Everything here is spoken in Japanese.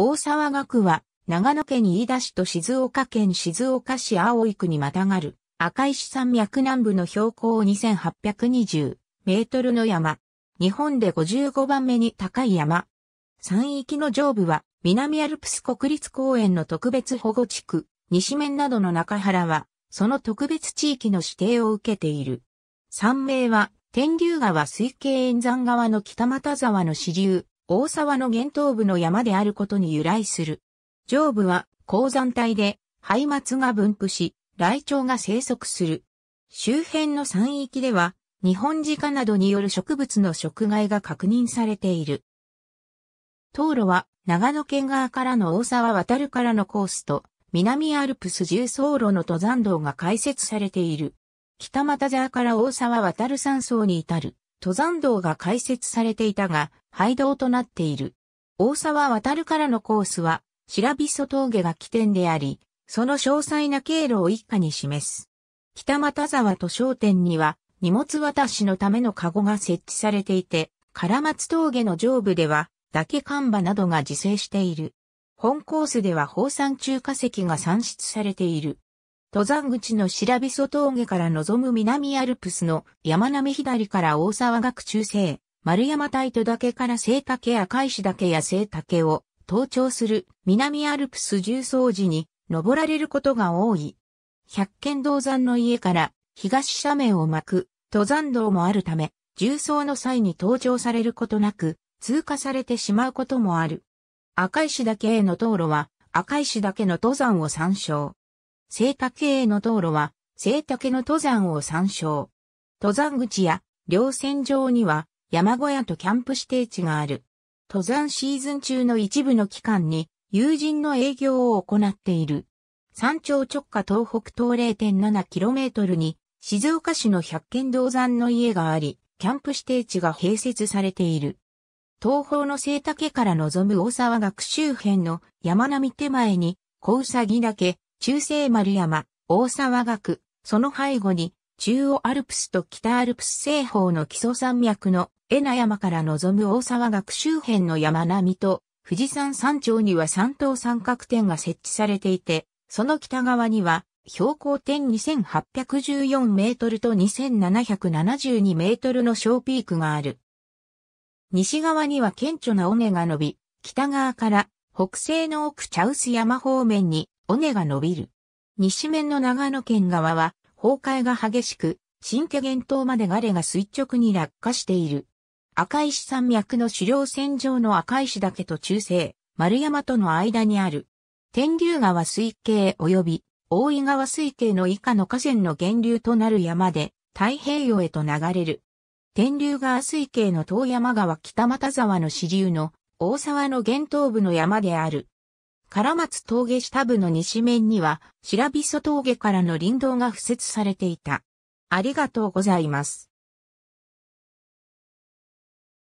大沢学は、長野県飯田市と静岡県静岡市青井区にまたがる、赤石山脈南部の標高2820メートルの山。日本で55番目に高い山。山域の上部は、南アルプス国立公園の特別保護地区、西面などの中原は、その特別地域の指定を受けている。山名は、天竜川水系沿山側の北又沢の支流、大沢の源頭部の山であることに由来する。上部は鉱山帯で、灰末が分布し、雷鳥が生息する。周辺の山域では、日本鹿などによる植物の食害が確認されている。道路は、長野県側からの大沢渡るからのコースと、南アルプス重走路の登山道が開設されている。北又沢から大沢渡る山荘に至る登山道が開設されていたが、廃道となっている。大沢渡るからのコースは、白びそ峠が起点であり、その詳細な経路を一家に示す。北又沢と商店には、荷物渡しのためのカゴが設置されていて、唐松峠の上部では、岳看板などが自生している。本コースでは放散中化石が産出されている。登山口の白びそ峠から望む南アルプスの山並左から大沢学中西、丸山大都岳から聖竹赤石岳や聖竹を登頂する南アルプス重曹寺に登られることが多い。百軒銅山の家から東斜面を巻く登山道もあるため、重曹の際に登頂されることなく、通過されてしまうこともある。赤石岳への道路は赤石岳の登山を参照。聖竹への道路は、聖竹の登山を参照。登山口や、稜線上には、山小屋とキャンプ指定地がある。登山シーズン中の一部の期間に、友人の営業を行っている。山頂直下東北東 0.7km に、静岡市の百軒銅山の家があり、キャンプ指定地が併設されている。東方の聖竹から望む大沢学周辺の山並み手前に、小兎岳、中世丸山、大沢岳、その背後に、中央アルプスと北アルプス西方の基礎山脈の江那山から望む大沢岳周辺の山並みと、富士山山頂には三等三角点が設置されていて、その北側には、標高点2814メートルと2772メートルの小ピークがある。西側には顕著な尾根が伸び、北側から北西の奥茶臼山方面に尾根が伸びる。西面の長野県側は崩壊が激しく、新家源島までガレが垂直に落下している。赤石山脈の狩猟線上の赤石岳と中西、丸山との間にある。天竜川水系及び大井川水系の以下の河川の源流となる山で太平洋へと流れる。天竜川水系の遠山川北又沢の支流の大沢の源頭部の山である。唐松峠下部の西面には、白磯峠からの林道が敷設されていた。ありがとうございます。